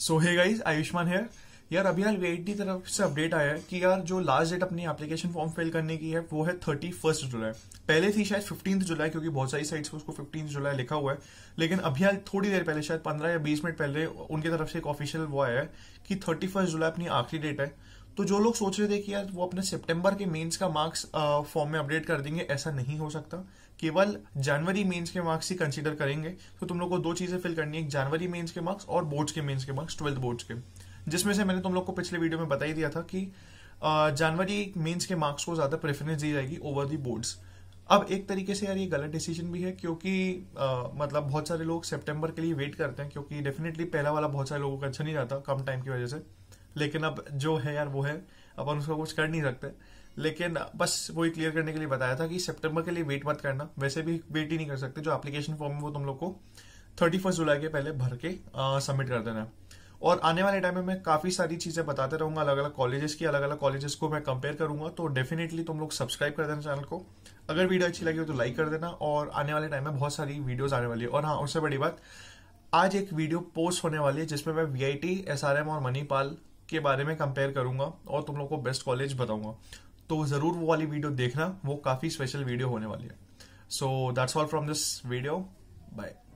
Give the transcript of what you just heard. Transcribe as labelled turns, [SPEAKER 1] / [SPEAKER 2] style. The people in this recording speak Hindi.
[SPEAKER 1] सो हे गाइज आयुष्मान है यार अभी यार वी की तरफ से अपडेट आया है कि यार जो लास्ट डेट अपनी एप्लीकेशन फॉर्म फिल करने की है वो है थर्टी फर्स्ट जुलाई पहले थी शायद फिफ्टींथ जुलाई क्योंकि बहुत सारी साइट्स पर उसको फिफ्टीन जुलाई लिखा हुआ है लेकिन अभी यार थोड़ी देर पहले शायद पंद्रह या बीस मिनट पहले उनकी तरफ से एक ऑफिशियल वो आया है कि थर्टी फर्स्ट जुलाई अपनी आखिरी डेट है तो जो लोग सोच रहे थे कि यार वो अपने सितंबर के मेंस का मार्क्स फॉर्म में अपडेट कर देंगे ऐसा नहीं हो सकता केवल जनवरी मेंस के मार्क्स ही कंसीडर करेंगे तो तुम लोग को दो चीजें फिल करनी है जनवरी मेंस के मार्क्स और बोर्ड्स के मेंस के मार्क्स ट्वेल्थ बोर्ड्स के जिसमें से मैंने तुम लोग को पिछले वीडियो में बताई दिया था कि जनवरी मेन्स के मार्क्स को ज्यादा प्रेफरेंस दी जाएगी ओवर दी बोर्ड्स अब एक तरीके से यार ये गलत डिसीजन भी है क्योंकि आ, मतलब बहुत सारे लोग सितंबर के लिए वेट करते हैं क्योंकि डेफिनेटली पहला वाला बहुत सारे लोगों का अच्छा नहीं जाता कम टाइम की वजह से लेकिन अब जो है यार वो है अपन उसका कुछ कर नहीं सकते लेकिन बस वही क्लियर करने के लिए बताया था कि सितंबर के लिए वेट मत करना वैसे भी वेट ही नहीं कर सकते जो एप्लीकेशन फॉर्म है वो तुम लोग को थर्टी फर्स्ट जुलाई के पहले भर के सबमिट कर देना है और आने वाले टाइम में मैं काफी सारी चीजें बताते रहूंगा अलग अलग कॉलेजेस की अलग अलग कॉलेजेस को मैं कंपेयर करूंगा तो डेफिनेटली तुम लोग सब्सक्राइब कर देना चैनल को अगर वीडियो अच्छी लगी हो तो लाइक कर देना और आने वाले टाइम में बहुत सारी वीडियोस आने वाली है और हाँ उससे बड़ी बात आज एक वीडियो पोस्ट होने वाली है जिसमें मैं V I T S R M और मनीपाल के बारे में कंपेयर करूंगा और तुम लोग को बेस्ट कॉलेज बताऊंगा तो ज़रूर वो वाली वीडियो देखना वो काफ़ी स्पेशल वीडियो होने वाली है so that's all from this video bye